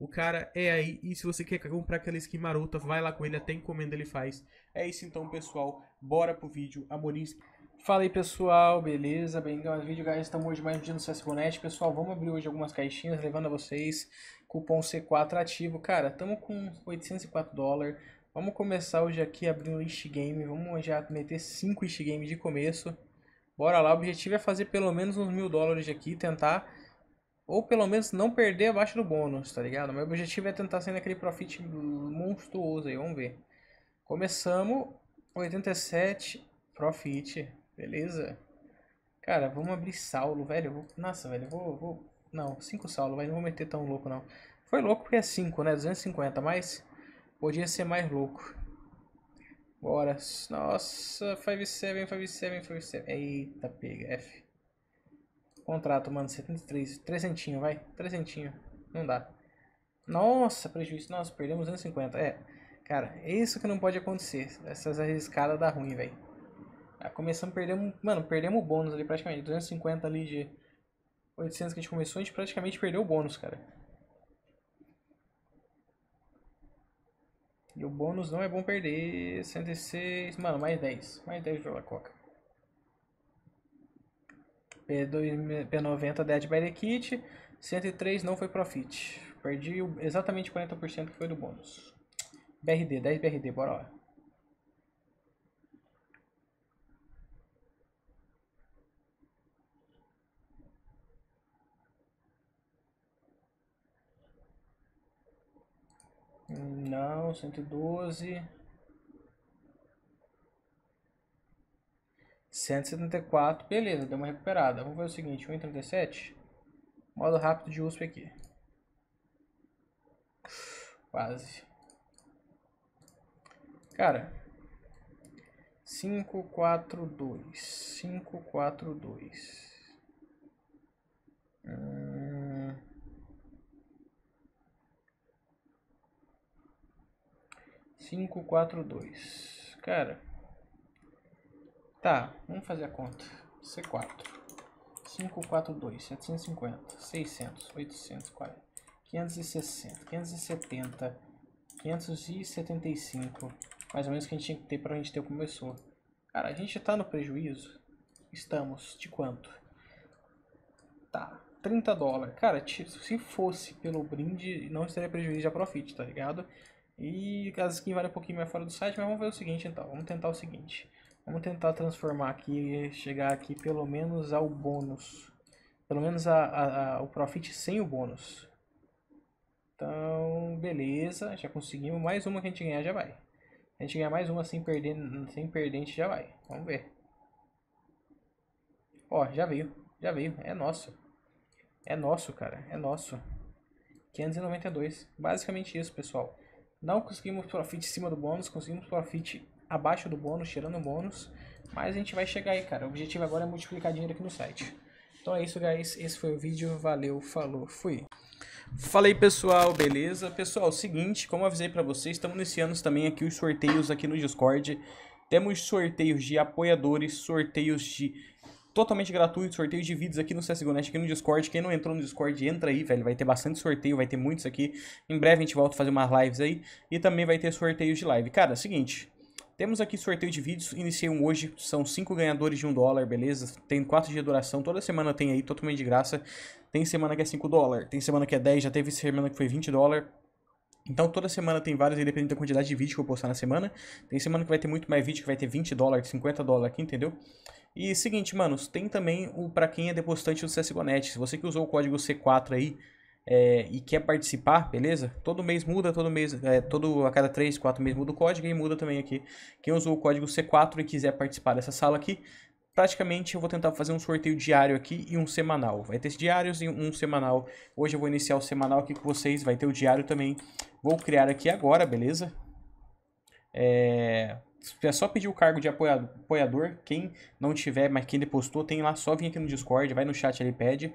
o cara é aí, e se você quer comprar aquela skin marota, vai lá com ele, até encomenda ele faz. É isso então, pessoal. Bora pro vídeo. Amorim. Fala aí, pessoal. Beleza? Bem-vindo então, ao é vídeo, guys. Estamos hoje mais um dia no CSGONet. Pessoal, vamos abrir hoje algumas caixinhas, levando a vocês cupom C4 ativo. Cara, estamos com 804 dólares. Vamos começar hoje aqui abrindo Ish Game. Vamos já meter 5 Ish Game de começo. Bora lá. O objetivo é fazer pelo menos uns mil dólares aqui, tentar ou pelo menos não perder abaixo do bônus, tá ligado? Meu objetivo é tentar sair naquele profit monstruoso aí, vamos ver. Começamos, 87, profit, beleza? Cara, vamos abrir Saulo, velho. Vou... Nossa, velho, vou, vou... Não, 5 saldo, mas não vou meter tão louco, não. Foi louco porque é 5, né? 250, mas podia ser mais louco. Bora. Nossa, 5-7, 5-7, 5-7. Eita, pega, F. Contrato, mano, 73. 300, vai. 300. Não dá. Nossa, prejuízo. Nossa, perdemos 250. É, cara, é isso que não pode acontecer. Essas arriscadas dá ruim, velho. Ah, começamos, perdemos... Mano, perdemos o bônus ali praticamente. 250 ali de 800 que a gente começou, a gente praticamente perdeu o bônus, cara. E o bônus não é bom perder. 106... Mano, mais 10. Mais 10 de coca. P2, P90 Dead by the Kit, 103 não foi Profit. Perdi exatamente 40% que foi do bônus. BRD, 10 BRD, bora lá. Hum, não, 112. 174, beleza, deu uma recuperada. Vamos ver o seguinte, 1,37. Modo rápido de USP aqui. Quase. Cara. 542. 542. Hum... Cinco, quatro, dois. Cara, Tá, vamos fazer a conta. C4. 542, 750, 600, 840, 560, 570, 575. Mais ou menos o que a gente tinha que ter para a gente ter começou. Cara, a gente está no prejuízo? Estamos. De quanto? Tá, 30 dólares. Cara, se fosse pelo brinde, não estaria prejuízo a profit, tá ligado? E as skins valem um pouquinho mais fora do site, mas vamos fazer o seguinte então. Vamos tentar o seguinte. Vamos tentar transformar aqui, chegar aqui pelo menos ao bônus. Pelo menos a, a, a, o profit sem o bônus. Então, beleza, já conseguimos. Mais uma que a gente ganhar já vai. A gente ganhar mais uma sem perder, sem perdente já vai. Vamos ver. Ó, já veio, já veio, é nosso. É nosso, cara, é nosso. 592, basicamente isso, pessoal. Não conseguimos profit em cima do bônus, conseguimos profit abaixo do bônus, tirando o bônus. Mas a gente vai chegar aí, cara. O objetivo agora é multiplicar dinheiro aqui no site. Então é isso, guys. Esse foi o vídeo. Valeu, falou, fui. falei pessoal. Beleza? Pessoal, é seguinte, como avisei para vocês, estamos iniciando também aqui os sorteios aqui no Discord. Temos sorteios de apoiadores, sorteios de totalmente gratuitos sorteios de vídeos aqui no CSGONet, aqui no Discord. Quem não entrou no Discord, entra aí, velho. Vai ter bastante sorteio, vai ter muitos aqui. Em breve a gente volta a fazer umas lives aí. E também vai ter sorteios de live. Cara, é seguinte, temos aqui sorteio de vídeos, iniciei um hoje, são 5 ganhadores de 1 dólar, beleza? Tem 4 de duração, toda semana tem aí, totalmente de graça. Tem semana que é 5 dólar, tem semana que é 10, já teve semana que foi 20 dólar. Então toda semana tem vários, independente da quantidade de vídeo que eu postar na semana. Tem semana que vai ter muito mais vídeo, que vai ter 20 dólares, 50 dólares aqui, entendeu? E seguinte, manos, tem também o para quem é depositante do CSGONET. Se você que usou o código C4 aí, é, e quer participar, beleza? Todo mês muda, todo mês, é, todo, a cada 3, 4 meses muda o código e muda também aqui. Quem usou o código C4 e quiser participar dessa sala aqui, praticamente eu vou tentar fazer um sorteio diário aqui e um semanal. Vai ter diários e um semanal. Hoje eu vou iniciar o semanal aqui com vocês, vai ter o diário também. Vou criar aqui agora, beleza? É... é só pedir o cargo de apoiador, quem não tiver, mas quem depositou, tem lá, só vir aqui no Discord, vai no chat ali, pede.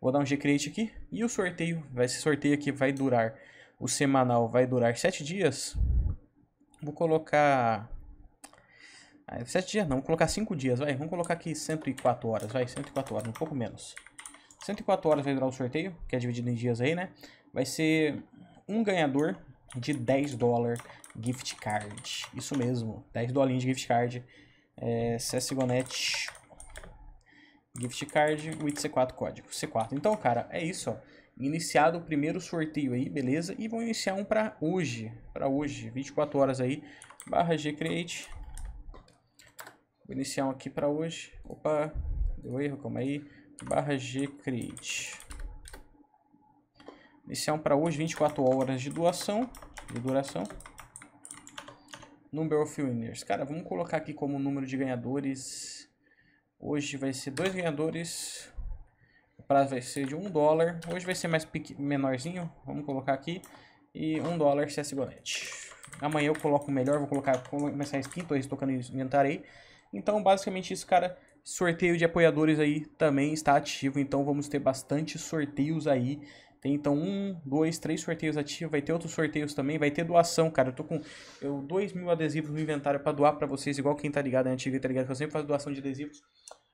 Vou dar um G-Create aqui. E o sorteio, esse sorteio aqui vai durar, o semanal vai durar 7 dias. Vou colocar... 7 ah, dias não, vou colocar 5 dias, vai. Vamos colocar aqui 104 horas, vai, 104 horas, um pouco menos. 104 horas vai durar o sorteio, que é dividido em dias aí, né? Vai ser um ganhador de 10 dólares gift card. Isso mesmo, 10 dolinhos de gift card. É, CSGONET Gift card, with C4 código. C4. Então, cara, é isso, ó. Iniciado o primeiro sorteio aí, beleza? E vou iniciar um para hoje, para hoje, 24 horas aí, barra gcreate. Vou iniciar um aqui para hoje. Opa, deu erro, calma aí. Barra gcreate. Iniciar um para hoje, 24 horas de doação, de duração. Number of winners. Cara, vamos colocar aqui como número de ganhadores Hoje vai ser dois ganhadores. O prazo vai ser de um dólar. Hoje vai ser mais pequeno, menorzinho. Vamos colocar aqui. E um dólar é CSGONET. Amanhã eu coloco o melhor. Vou colocar, começar a skin. estou tocando inventarei. Então, basicamente isso, cara. Sorteio de apoiadores aí também está ativo, então vamos ter bastante sorteios aí. Tem então um, dois, três sorteios ativos, vai ter outros sorteios também, vai ter doação, cara. Eu tô com eu, dois mil adesivos no inventário para doar para vocês, igual quem tá ligado na né? TV, tá ligado? Eu sempre faço doação de adesivos.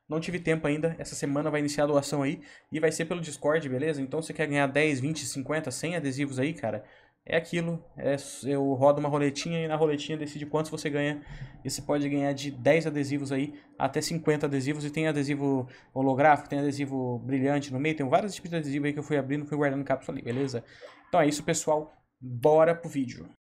Não tive tempo ainda, essa semana vai iniciar a doação aí e vai ser pelo Discord, beleza? Então se quer ganhar 10, 20, 50, 100 adesivos aí, cara, é aquilo. É, eu rodo uma roletinha e na roletinha decide quantos você ganha. E você pode ganhar de 10 adesivos aí até 50 adesivos. E tem adesivo holográfico, tem adesivo brilhante no meio. Tem vários tipos de adesivo aí que eu fui abrindo, fui guardando cápsula ali, beleza? Então é isso, pessoal. Bora pro vídeo.